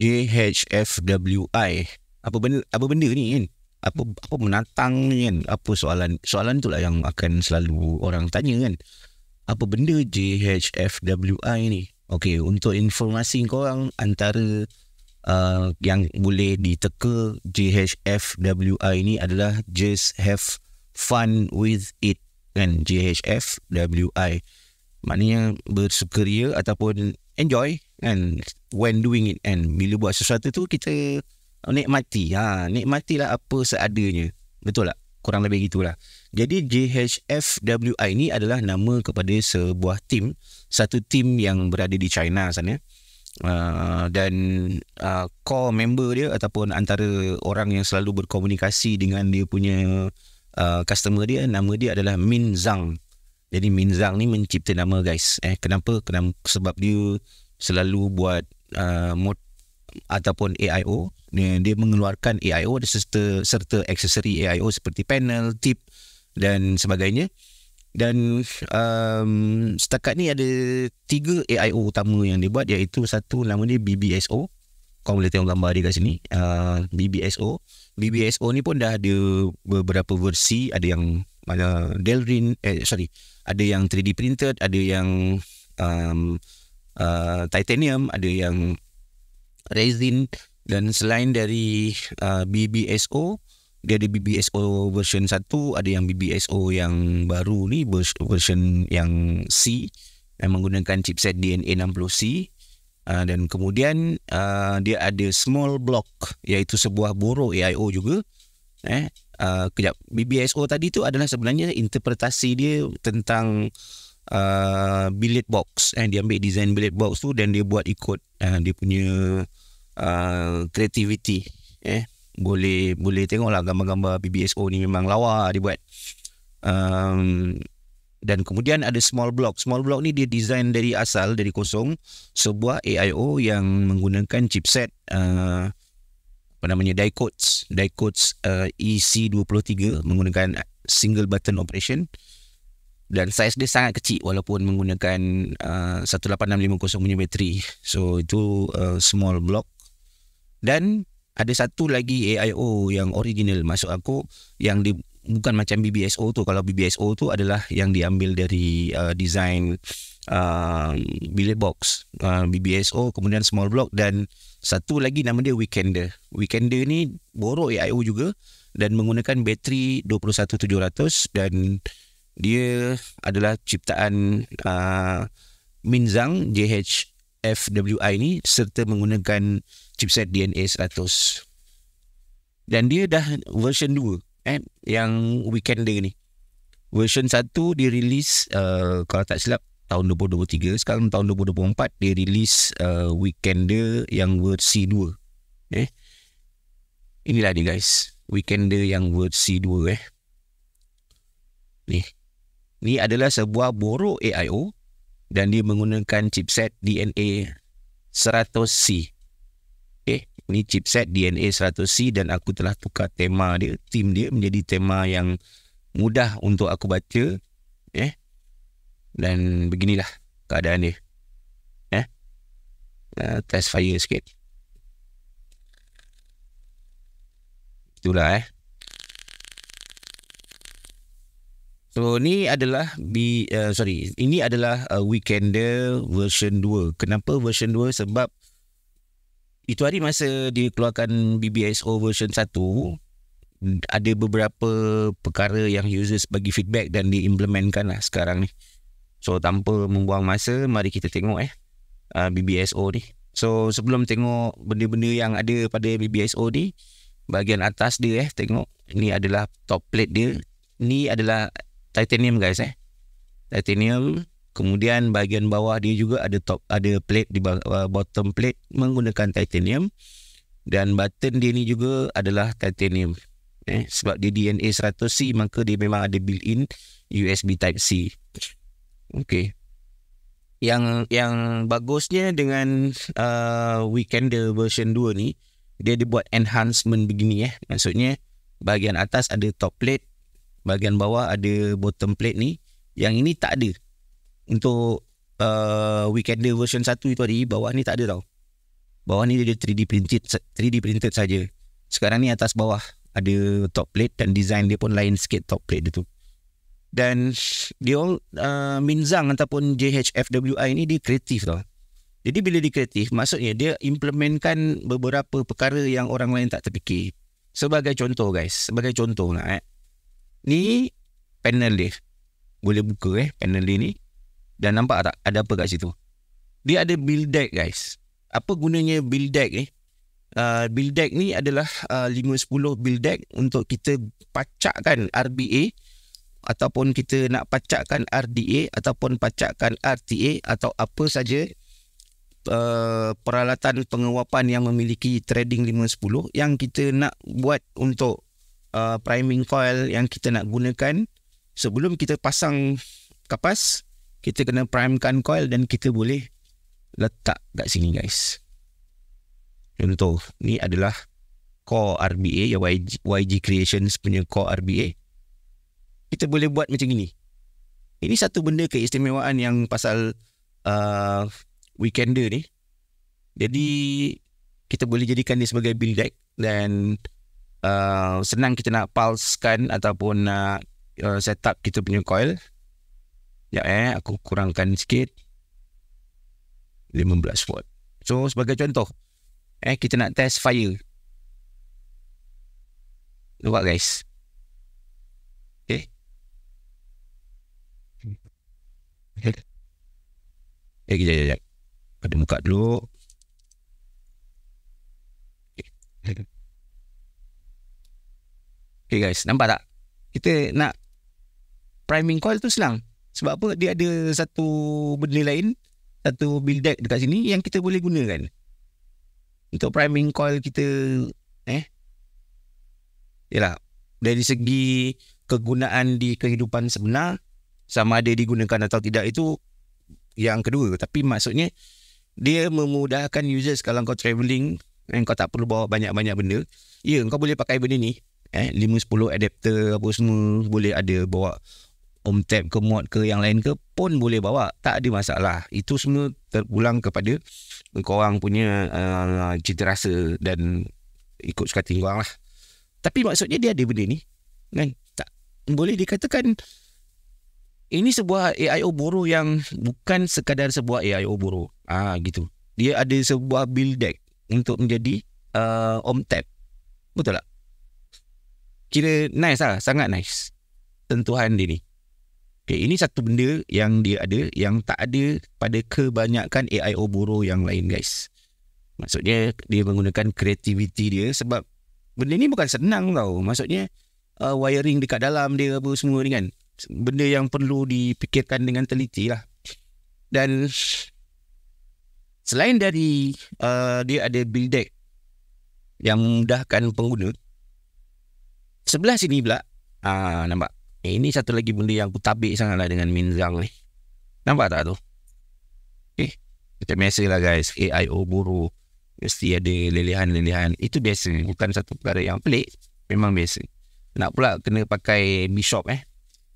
JHFWI Apa benda apa benda ni kan? Apa apa menantang ni kan? Apa soalan soalan itulah yang akan selalu orang tanya kan. Apa benda JHFWI ni? Okey, untuk informasi kau korang antara uh, yang boleh diteka JHFWI ni adalah just have fun with it kan JHFWI. Maknanya bersukaria ataupun enjoy kan when doing it and bila buat sesuatu tu kita nikmati ha nikmatilah apa seadanya betul tak kurang lebih gitulah jadi JHFWI ni adalah nama kepada sebuah tim satu tim yang berada di China sana Uh, dan uh, core member dia ataupun antara orang yang selalu berkomunikasi dengan dia punya uh, customer dia nama dia adalah Min Zhang. Jadi Min Zhang ni mencipta nama guys. Eh kenapa? Kenapa sebab dia selalu buat uh, mod ataupun AIO dia, dia mengeluarkan AIO serta serta aksesori AIO seperti panel, tip dan sebagainya dan um, setakat ni ada tiga AIO utama yang dia buat iaitu satu nama dia BBSO kau boleh tengok gambar dia kat sini uh, BBSO BBSO ni pun dah ada beberapa versi ada yang ada uh, Delrin eh, sorry ada yang 3D printed ada yang um, uh, titanium, ada yang resin dan selain dari uh, BBSO, dia ada BBSO version 1, ada yang BBSO yang baru ni version yang C yang menggunakan chipset DNA 60C. Uh, dan kemudian uh, dia ada small block iaitu sebuah buruh AIO juga eh uh, kejap BBSO tadi tu adalah sebenarnya interpretasi dia tentang uh, billet box and eh, dia ambil design billet box tu dan dia buat ikut uh, dia punya uh, creativity eh boleh boleh tengoklah gambar-gambar BBSO ni memang lawa dia buat um, dan kemudian ada small block small block ni dia design dari asal dari kosong sebuah AIO yang menggunakan chipset uh, apa namanya die codes die codes uh, EC23 menggunakan single button operation uh, dan saiz dia sangat kecil walaupun menggunakan uh, 18650 punya bateri. So itu uh, small block. Dan ada satu lagi AIO yang original masuk aku yang di, bukan macam BBSO tu. Kalau BBSO tu adalah yang diambil dari uh, design uh, billet box. Uh, BBSO kemudian small block dan satu lagi nama dia Weekender. Weekender ni borok AIO juga dan menggunakan bateri 21700 dan dia adalah ciptaan uh, Minzang JHFWI ni serta menggunakan chipset DNA 100. Dan dia dah version 2 eh, yang weekend dia ni. Version 1 dia release uh, kalau tak silap tahun 2023. Sekarang tahun 2024 dia release uh, weekend dia yang versi 2. Eh. Inilah dia guys. Weekend dia yang versi 2 eh. ni ni adalah sebuah borok AIO dan dia menggunakan chipset DNA 100C. Okey, eh, ini chipset DNA 100C dan aku telah tukar tema dia, tim dia menjadi tema yang mudah untuk aku baca. Eh. Dan beginilah keadaan dia. Eh. Uh, test fire sikit. Itulah eh. So ni adalah bi uh, sorry ini adalah uh, weekender version 2. Kenapa version 2? Sebab itu hari masa dikeluarkan BBSO version 1 ada beberapa perkara yang users bagi feedback dan diimplementkan lah sekarang ni. So tanpa membuang masa mari kita tengok eh uh, BBSO ni. So sebelum tengok benda-benda yang ada pada BBSO ni bahagian atas dia eh tengok ni adalah top plate dia. Ni adalah titanium guys eh. Titanium kemudian bahagian bawah dia juga ada top ada plate di bawah, uh, bottom plate menggunakan titanium dan button dia ni juga adalah titanium. Eh sebab dia DNA 100C maka dia memang ada built-in USB type C. Okey. Yang yang bagusnya dengan uh, the version 2 ni dia dibuat enhancement begini eh. Maksudnya bahagian atas ada top plate bahagian bawah ada bottom plate ni yang ini tak ada untuk uh, weekender version 1 itu tadi bawah ni tak ada tau bawah ni dia 3D printed 3D printed saja sekarang ni atas bawah ada top plate dan design dia pun lain sikit top plate dia tu dan dia all uh, Minzang ataupun JHFWI ni dia kreatif tau jadi bila dia kreatif maksudnya dia implementkan beberapa perkara yang orang lain tak terfikir sebagai contoh guys sebagai contoh lah eh Ni panel lift. Boleh buka eh panel lift ni. Dan nampak tak ada apa kat situ? Dia ada build deck guys. Apa gunanya build deck ni? Eh? Uh, build deck ni adalah ah, uh, 510 build deck untuk kita pacakkan RBA ataupun kita nak pacakkan RDA ataupun pacakkan RTA atau apa saja uh, peralatan penguapan yang memiliki trading 510 yang kita nak buat untuk uh, priming coil yang kita nak gunakan sebelum kita pasang kapas kita kena primekan coil dan kita boleh letak kat sini guys contoh ni adalah core RBA ya YG, YG Creations punya core RBA kita boleh buat macam ini ini satu benda keistimewaan yang pasal uh, weekender ni jadi kita boleh jadikan dia sebagai build deck dan uh, senang kita nak pulsekan ataupun nak uh, uh, set up kita punya coil. Ya eh aku kurangkan sikit 15 volt. So sebagai contoh eh kita nak test fire. Nampak guys. Okay. Okay. Eh kejap kejap. Pada muka dulu. Okay. Okay guys, nampak tak? Kita nak priming coil tu senang. Sebab apa? Dia ada satu benda lain, satu build deck dekat sini yang kita boleh gunakan. Untuk priming coil kita, eh? Yalah, dari segi kegunaan di kehidupan sebenar, sama ada digunakan atau tidak itu yang kedua. Tapi maksudnya, dia memudahkan users kalau kau travelling dan kau tak perlu bawa banyak-banyak benda. Ya, kau boleh pakai benda ni eh 5 10 adapter apa semua boleh ada bawa om tab ke mod ke yang lain ke pun boleh bawa tak ada masalah itu semua terpulang kepada korang punya uh, cita rasa dan ikut suka hati lah tapi maksudnya dia ada benda ni kan tak boleh dikatakan ini sebuah AIO Boro yang bukan sekadar sebuah AIO Boro. Ah ha, gitu. Dia ada sebuah build deck untuk menjadi uh, om tab. Betul tak? kira nice lah sangat nice sentuhan dia ni okay, ini satu benda yang dia ada yang tak ada pada kebanyakan AI Oboro yang lain guys maksudnya dia menggunakan kreativiti dia sebab benda ni bukan senang tau maksudnya uh, wiring dekat dalam dia apa semua ni kan benda yang perlu dipikirkan dengan teliti lah dan selain dari uh, dia ada build deck yang mudahkan pengguna Sebelah sini pula ah nampak. Eh, ini satu lagi benda yang aku tabik sangatlah dengan Minzang ni. Nampak tak tu? Eh, macam biasa lah guys. AIo buru, Mesti ada lelehan-lelehan. Itu biasa. Bukan satu perkara yang pelik. Memang biasa. Nak pula kena pakai Bishop eh.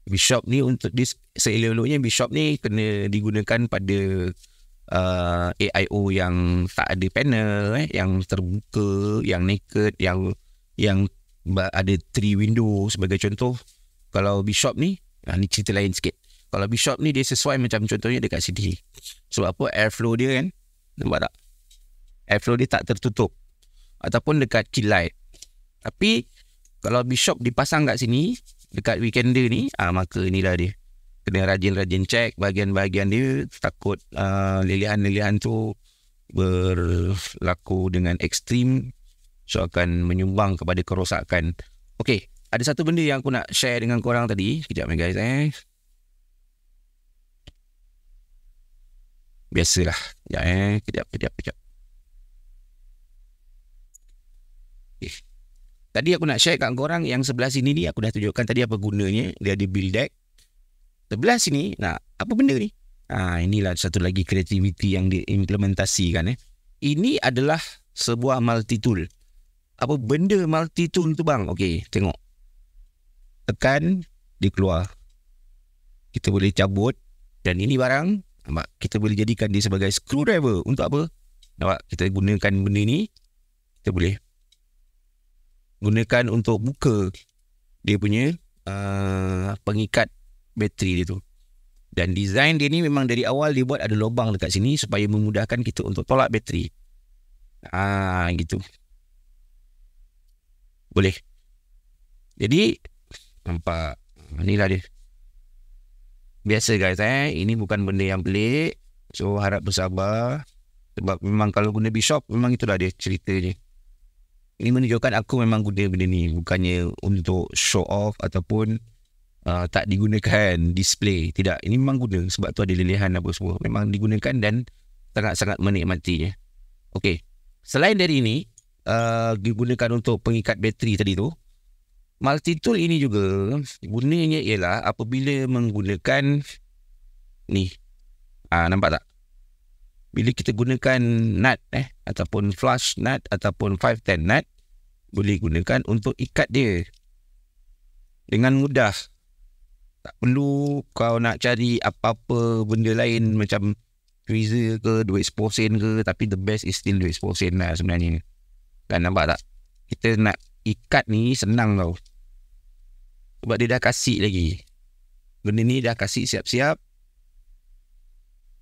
Bishop ni untuk dis seelok-eloknya Bishop ni kena digunakan pada uh, AIO yang tak ada panel eh. Yang terbuka, yang naked, yang yang ada three window sebagai contoh. Kalau Bishop ni, ha, ni cerita lain sikit. Kalau Bishop ni dia sesuai macam contohnya dekat sini. Sebab apa airflow dia kan, nampak tak? Airflow dia tak tertutup. Ataupun dekat key light. Tapi kalau Bishop dipasang kat sini, dekat weekend dia ni, ha, maka inilah dia. Kena rajin-rajin check bahagian-bahagian dia. Takut uh, ah, lilihan-lilihan tu berlaku dengan ekstrim So akan menyumbang kepada kerosakan. Okey, ada satu benda yang aku nak share dengan korang tadi. Sekejap ya guys eh. Biasalah. Sekejap eh. Kejap, kejap, kejap. Eh. Tadi aku nak share kat korang yang sebelah sini ni aku dah tunjukkan tadi apa gunanya. Dia ada build deck. Sebelah sini, nak apa benda ni? Ah, inilah satu lagi kreativiti yang diimplementasikan. Eh. Ini adalah sebuah multi-tool apa benda multi tool tu bang okey tengok tekan dia keluar kita boleh cabut dan ini barang nampak kita boleh jadikan dia sebagai screwdriver untuk apa nampak kita gunakan benda ni kita boleh gunakan untuk buka dia punya uh, pengikat bateri dia tu dan design dia ni memang dari awal dia buat ada lubang dekat sini supaya memudahkan kita untuk tolak bateri ah gitu boleh. Jadi, nampak. Inilah dia. Biasa guys eh. Ini bukan benda yang pelik. So, harap bersabar. Sebab memang kalau guna bishop, memang itulah dia cerita dia. Ini menunjukkan aku memang guna benda ni. Bukannya untuk show off ataupun uh, tak digunakan display. Tidak. Ini memang guna. Sebab tu ada lelehan apa semua. Memang digunakan dan sangat-sangat menikmatinya. Okey. Selain dari ini, Uh, digunakan untuk pengikat bateri tadi tu. Multi tool ini juga gunanya ialah apabila menggunakan ni. Ah nampak tak? Bila kita gunakan nut eh ataupun flush nut ataupun 510 nut boleh gunakan untuk ikat dia dengan mudah. Tak perlu kau nak cari apa-apa benda lain macam tweezer ke duit sposin ke tapi the best is still duit sposin lah sebenarnya. Kan nampak tak? Kita nak ikat ni senang tau. Sebab dia dah kasih lagi. Benda ni dah kasih siap-siap.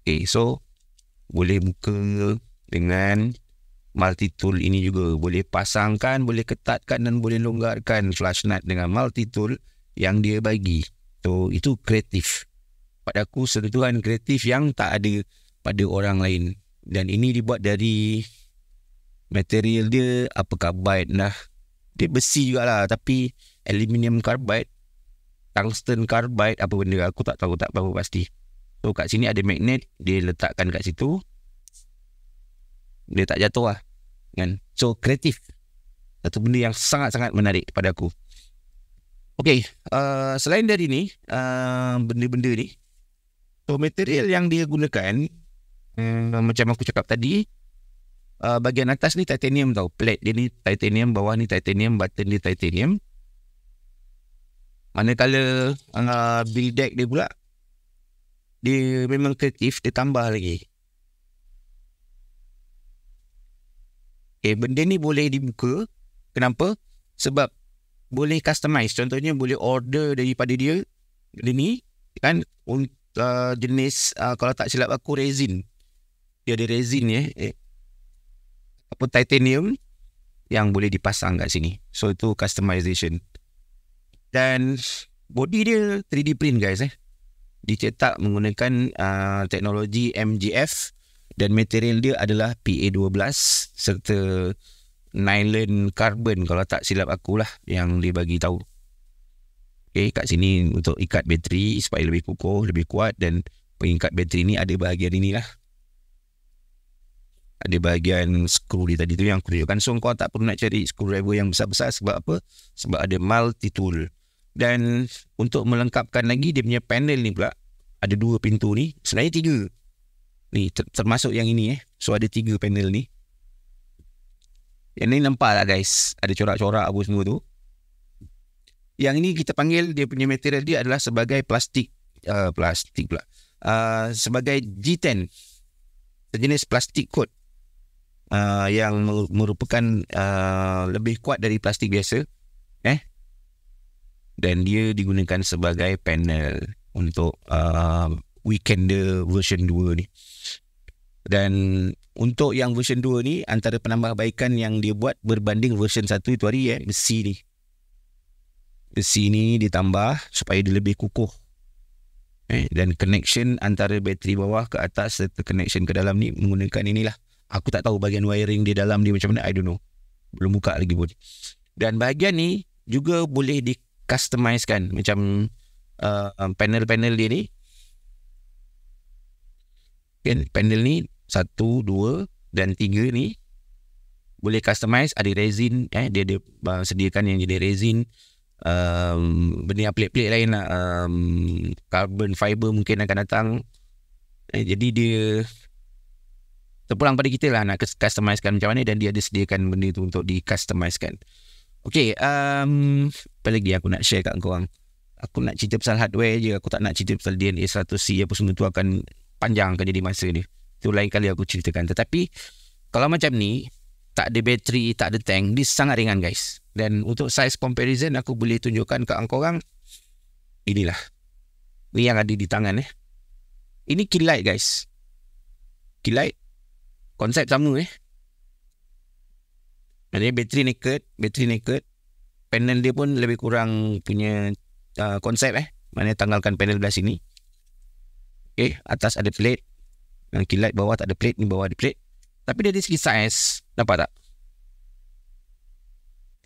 Okay, so boleh buka dengan multi tool ini juga. Boleh pasangkan, boleh ketatkan dan boleh longgarkan flash nut dengan multi tool yang dia bagi. So, itu kreatif. Pada aku, sentuhan kreatif yang tak ada pada orang lain. Dan ini dibuat dari material dia apa carbide lah. Dia besi jugalah tapi aluminium carbide, tungsten carbide apa benda aku tak tahu tak berapa pasti. So kat sini ada magnet, dia letakkan kat situ. Dia tak jatuh lah. Kan? So kreatif. Satu benda yang sangat-sangat menarik pada aku. Okay, uh, selain dari ni, uh, benda-benda ni, so material yang dia gunakan, um, macam aku cakap tadi, uh, bahagian atas ni titanium tau. Plate dia ni titanium, bawah ni titanium, button ni titanium. Manakala uh, build deck dia pula, dia memang kreatif, dia tambah lagi. Okay, eh, benda ni boleh dibuka. Kenapa? Sebab boleh customize. Contohnya boleh order daripada dia, benda ni, kan? Uh, jenis, uh, kalau tak silap aku, resin. Dia ada resin ya. Eh apa titanium yang boleh dipasang kat sini. So itu customization. Dan body dia 3D print guys eh. Dicetak menggunakan uh, teknologi MGF dan material dia adalah PA12 serta nylon carbon kalau tak silap aku lah yang dia bagi tahu. Okay, kat sini untuk ikat bateri supaya lebih kukuh, lebih kuat dan pengikat bateri ni ada bahagian inilah ada bahagian skru dia tadi tu yang aku tunjukkan. So kau tak perlu nak cari screwdriver yang besar-besar sebab apa? Sebab ada multi tool. Dan untuk melengkapkan lagi dia punya panel ni pula ada dua pintu ni. Sebenarnya tiga. Ni termasuk yang ini eh. So ada tiga panel ni. Yang ni nampak lah guys. Ada corak-corak apa semua tu. Yang ini kita panggil dia punya material dia adalah sebagai plastik. Uh, plastik pula. Uh, sebagai G10. Sejenis plastik kot uh, yang merupakan uh, lebih kuat dari plastik biasa eh dan dia digunakan sebagai panel untuk uh, weekender version 2 ni dan untuk yang version 2 ni antara penambahbaikan yang dia buat berbanding version 1 itu hari eh besi ni besi ni ditambah supaya dia lebih kukuh eh dan connection antara bateri bawah ke atas serta connection ke dalam ni menggunakan inilah Aku tak tahu bahagian wiring di dalam dia macam mana I don't know Belum buka lagi pun Dan bahagian ni juga boleh di customize kan Macam uh, panel-panel dia ni kan, Panel ni satu, dua dan tiga ni Boleh customize ada resin eh, Dia ada uh, sediakan yang jadi resin um, Benda yang pelik-pelik lain lah um, Carbon fiber mungkin akan datang eh, Jadi dia terpulang pada kita lah nak customisekan macam mana dan dia ada sediakan benda tu untuk di-customisekan. Okay, um, apa lagi aku nak share kat korang? Aku nak cerita pasal hardware je, aku tak nak cerita pasal DNA 100C apa semua tu akan panjang akan jadi masa ni. Tu lain kali aku ceritakan. Tetapi, kalau macam ni, tak ada bateri, tak ada tank, dia sangat ringan guys. Dan untuk size comparison, aku boleh tunjukkan kat korang, inilah. ni yang ada di tangan eh. Ini kilat guys. Kilat konsep sama eh. Jadi bateri naked, bateri naked. Panel dia pun lebih kurang punya uh, konsep eh. Mana tanggalkan panel belah sini. okay? Eh, atas ada plate. Dan kilat bawah tak ada plate, ni bawah ada plate. Tapi dia dari segi saiz, nampak tak?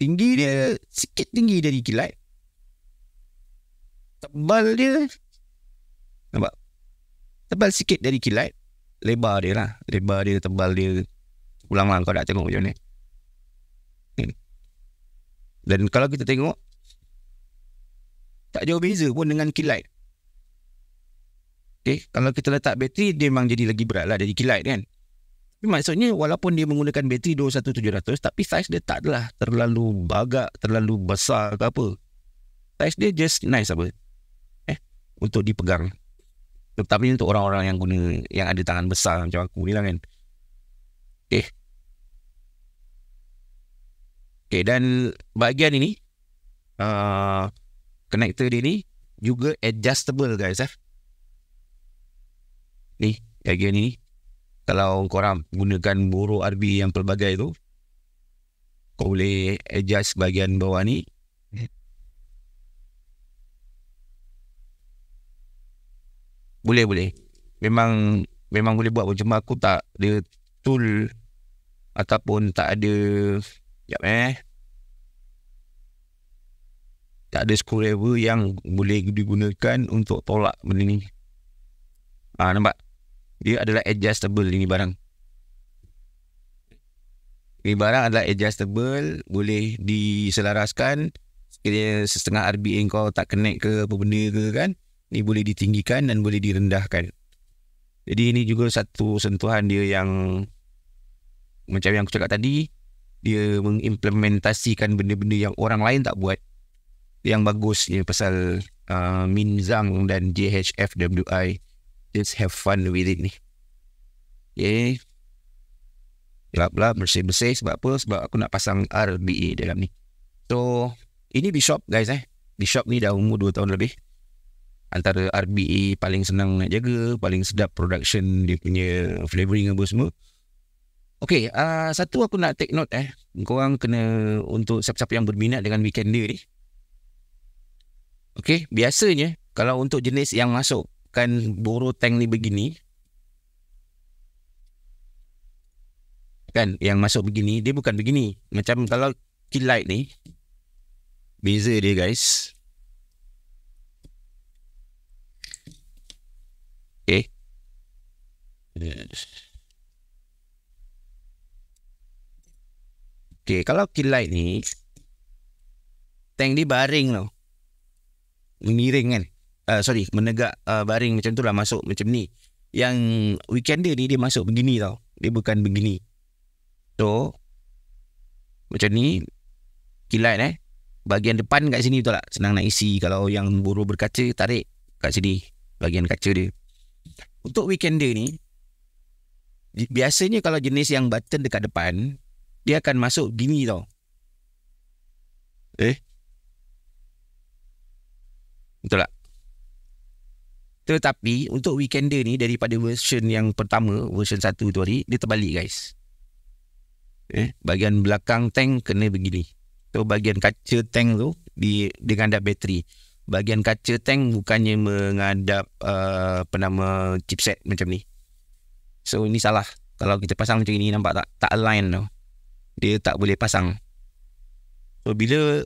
Tinggi dia sikit tinggi dari kilat. Tebal dia. Nampak? Tebal sikit dari kilat lebar dia lah lebar dia tebal dia ulang lah kau nak tengok macam ni dan kalau kita tengok tak jauh beza pun dengan kilat Okay, kalau kita letak bateri dia memang jadi lagi berat lah jadi kilat kan tapi maksudnya walaupun dia menggunakan bateri 21700 tapi saiz dia tak adalah terlalu bagak terlalu besar ke apa saiz dia just nice apa eh untuk dipegang tetapi untuk orang-orang yang guna yang ada tangan besar macam aku ni lah kan. Okay. Eh. Okay eh, dan bahagian ini uh, connector dia ni juga adjustable guys eh. Ni bahagian ni kalau korang gunakan boro RB yang pelbagai tu kau boleh adjust bahagian bawah ni Boleh boleh Memang Memang boleh buat pun Cuma aku tak ada Tool Ataupun tak ada Sekejap eh Tak ada screwdriver yang Boleh digunakan Untuk tolak benda ni Ah ha, nampak Dia adalah adjustable Ini barang ini barang adalah adjustable Boleh diselaraskan Sekiranya setengah RBA kau tak connect ke apa benda ke kan ni boleh ditinggikan dan boleh direndahkan. Jadi ini juga satu sentuhan dia yang macam yang aku cakap tadi, dia mengimplementasikan benda-benda yang orang lain tak buat. Yang bagus ni pasal uh, Min Zhang dan JHFWI just have fun with it ni. Okay. Blah blah bersih-bersih sebab apa? Sebab aku nak pasang RBA dalam ni. So, ini Bishop guys eh. Bishop ni dah umur 2 tahun lebih antara RBA paling senang nak jaga, paling sedap production dia punya flavouring apa semua. Okay, uh, satu aku nak take note eh. Korang kena untuk siapa-siapa yang berminat dengan weekend dia ni. Okay, biasanya kalau untuk jenis yang masuk kan boro tank ni begini. Kan, yang masuk begini, dia bukan begini. Macam kalau kilight ni. Beza dia guys. Okay. Yes. Okay, kalau kilat ni tank ni baring tau. mengiring kan. Uh, sorry, menegak uh, baring macam tu lah masuk macam ni. Yang weekend dia ni dia masuk begini tau. Dia bukan begini. So macam ni kilat eh. Bahagian depan kat sini betul tak? Senang nak isi kalau yang buru berkaca tarik kat sini bahagian kaca dia. Untuk weekender ni Biasanya kalau jenis yang button dekat depan Dia akan masuk gini tau Eh? Betul tak? Tetapi untuk weekender ni Daripada version yang pertama Version 1 tu hari Dia terbalik guys Eh? Bahagian belakang tank kena begini So bahagian kaca tank tu di, Dengan ada bateri bahagian kaca tank bukannya mengadap uh, apa nama chipset macam ni. So ini salah. Kalau kita pasang macam ni nampak tak tak align tau. Dia tak boleh pasang. So bila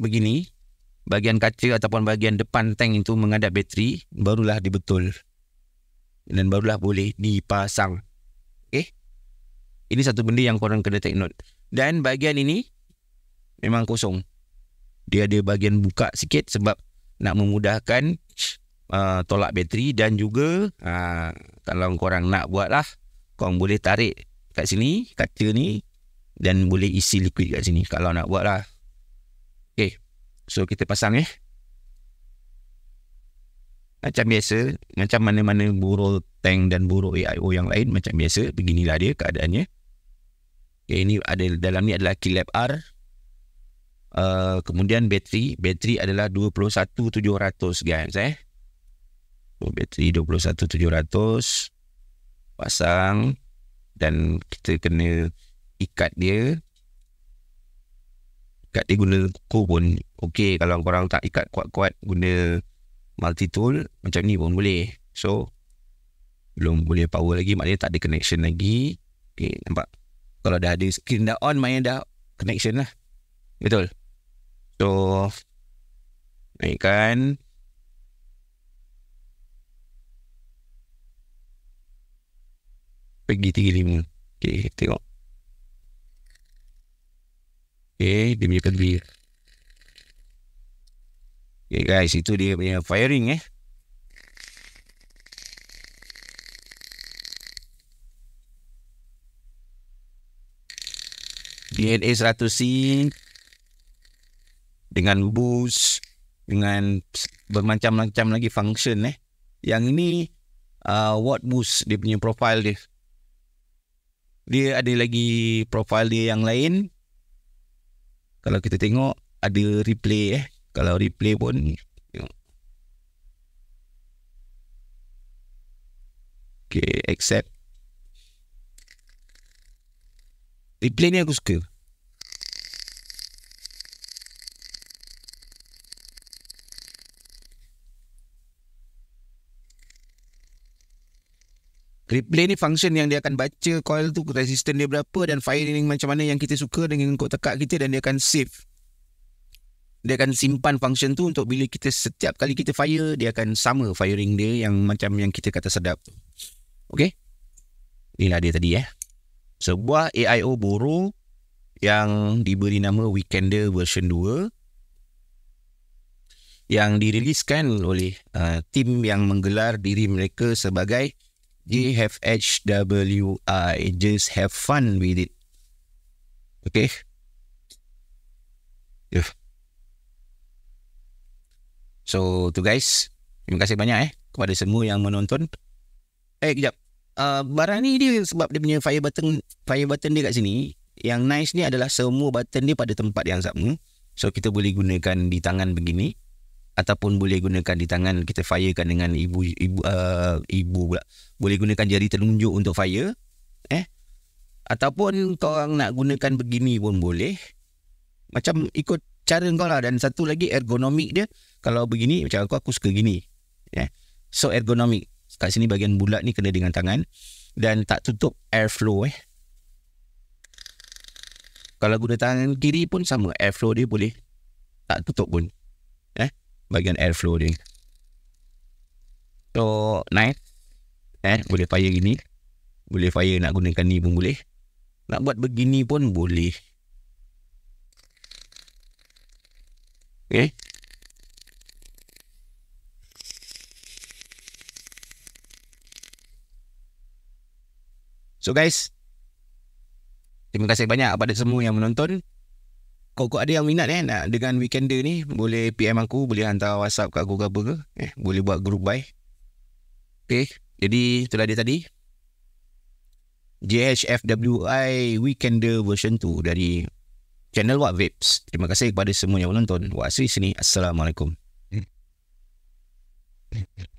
begini bahagian kaca ataupun bahagian depan tank itu mengadap bateri barulah dibetul dan barulah boleh dipasang. Okey. Ini satu benda yang korang kena take note. Dan bahagian ini memang kosong dia ada bahagian buka sikit sebab nak memudahkan uh, tolak bateri dan juga uh, kalau korang nak buat lah korang boleh tarik kat sini kaca ni dan boleh isi liquid kat sini kalau nak buat lah ok so kita pasang eh macam biasa macam mana-mana burul tank dan burul AIO yang lain macam biasa beginilah dia keadaannya ok ini ada dalam ni adalah key R Uh, kemudian bateri, bateri adalah 21700 guys eh. So, oh, bateri 21700 pasang dan kita kena ikat dia. Ikat dia guna kuku pun okey kalau korang tak ikat kuat-kuat guna multi tool macam ni pun boleh. So belum boleh power lagi maknanya tak ada connection lagi. Okey nampak. Kalau dah ada screen dah on maknanya dah connection lah. Betul. So Naikkan Pergi lima. Okay tengok Okay dia punya kedua Okay guys itu dia punya firing eh DNA 100C dengan boost dengan bermacam-macam lagi function eh. Yang ini uh, what boost dia punya profile dia. Dia ada lagi profile dia yang lain. Kalau kita tengok ada replay eh. Kalau replay pun tengok. Okay, accept. Replay ni aku suka. Replay ni function yang dia akan baca coil tu resistance dia berapa dan firing macam mana yang kita suka dengan kod tekak kita dan dia akan save. Dia akan simpan function tu untuk bila kita setiap kali kita fire dia akan sama firing dia yang macam yang kita kata sedap tu. Okay. Inilah dia tadi eh. Sebuah AIO Boro yang diberi nama Weekender version 2 yang diriliskan oleh uh, tim yang menggelar diri mereka sebagai D-F-H-W-I. Just have fun with it. Okay? Yeah. So, tu guys. Terima kasih banyak eh. Kepada semua yang menonton. Eh, kejap. Uh, barang ni dia sebab dia punya fire button fire button dia kat sini. Yang nice ni adalah semua button dia pada tempat yang sama. So, kita boleh gunakan di tangan begini ataupun boleh gunakan di tangan kita firekan dengan ibu ibu uh, ibu pula. Boleh gunakan jari telunjuk untuk fire. Eh. Ataupun kau orang nak gunakan begini pun boleh. Macam ikut cara kau lah dan satu lagi ergonomik dia kalau begini macam aku aku suka gini. Eh. So ergonomik. Kat sini bahagian bulat ni kena dengan tangan dan tak tutup airflow eh. Kalau guna tangan kiri pun sama airflow dia boleh tak tutup pun. Eh. Bagian air flow dia. So, naik, eh boleh fire gini. Boleh fire nak gunakan ni pun boleh. Nak buat begini pun boleh. Okay. So guys, terima kasih banyak kepada semua yang menonton kau-kau ada yang minat eh nak dengan weekender ni boleh PM aku boleh hantar WhatsApp kat aku ke apa ke eh boleh buat group buy okey jadi itulah dia tadi JHFWI Weekender version 2 dari channel What Vapes. Terima kasih kepada semua yang menonton. Wah, sini. Assalamualaikum.